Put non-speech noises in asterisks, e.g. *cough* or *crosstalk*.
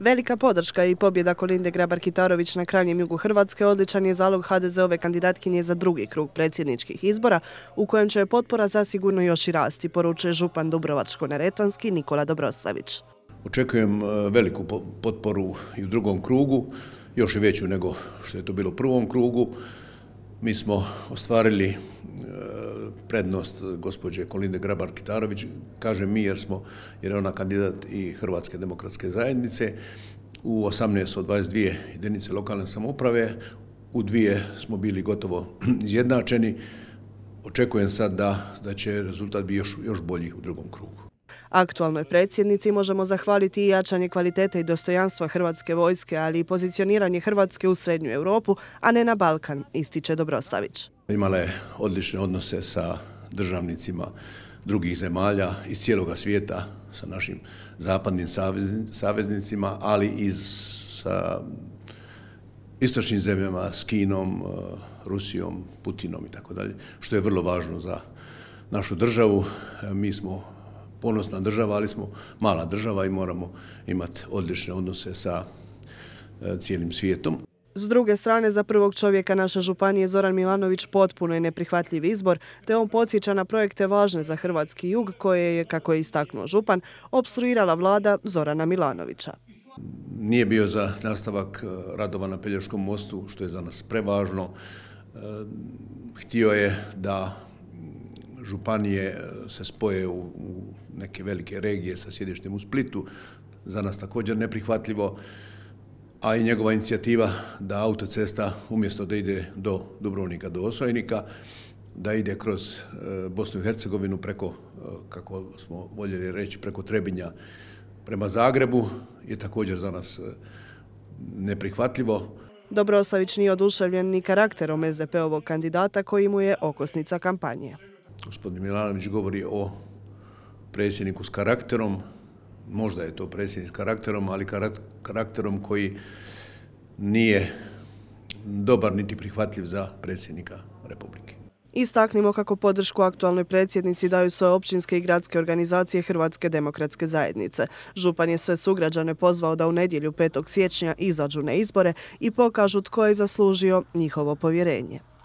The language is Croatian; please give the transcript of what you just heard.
Velika podrška i pobjeda Kolinde Grabar-Kitarović na krajnjem jugu Hrvatske odličan je zalog HDZ-ove kandidatkinje za drugi krug predsjedničkih izbora, u kojem će potpora zasigurno još i rasti, poručuje župan Dubrovačko-Neretanski Nikola Dobroslavić. Očekujem e, veliku potporu i u drugom krugu, još i veću nego što je to bilo u prvom krugu. Mi smo ostvarili e, prednost eh, gospođe Kolinde Grabar-Kitarović, kažem mi jer smo, jer je ona kandidat i Hrvatske demokratske zajednice, u 18 od 22 jedinice lokalne samouprave, u dvije smo bili gotovo *clears throat* izjednačeni, očekujem sad da, da će rezultat biti još, još bolji u drugom krugu. Aktualnoj predsjednici možemo zahvaliti i jačanje kvalitete i dostojanstva Hrvatske vojske, ali i pozicioniranje Hrvatske u Srednju Europu, a ne na Balkan, ističe Dobrostavić. Imala je odlične odnose sa državnicima drugih zemalja iz cijeloga svijeta, sa našim zapadnim saveznicima, ali i sa istočnim zemljama, s Kinom, eh, Rusijom, Putinom i tako dalje, što je vrlo važno za našu državu. Eh, mi smo ponosna država, ali smo mala država i moramo imati odlične odnose sa eh, cijelim svijetom. S druge strane, za prvog čovjeka naše županije Zoran Milanović potpuno je neprihvatljiv izbor, te on podsjeća na projekte važne za Hrvatski jug koje je, kako je istaknuo župan, obstruirala vlada Zorana Milanovića. Nije bio za nastavak e, radova na Pelješkom mostu, što je za nas prevažno. E, htio je da županije e, se spoje u neke velike regije sa sjedištem u Splitu, za nas također neprihvatljivo a i njegova inicijativa da autocesta umjesto da ide do Dubrovnika, do Osojnika, da ide kroz e, Bosnu i Hercegovinu preko, e, kako smo voljeli reći, preko Trebinja prema Zagrebu je također za nas e, neprihvatljivo. Dobrosavić nije oduševljen ni karakterom SDP-ovog kandidata koji mu je okosnica kampanje. Gospodin Milanović govori o predsjedniku s karakterom, možda je to predsjednik s karakterom, ali karakterom koji nije dobar niti prihvatljiv za predsjednika Republike. Istaknimo kako podršku aktualnoj predsjednici daju svoje općinske i gradske organizacije Hrvatske demokratske zajednice. Župan je sve sugrađane pozvao da u nedjelju 5. siječnja izađu na izbore i pokažu tko je zaslužio njihovo povjerenje.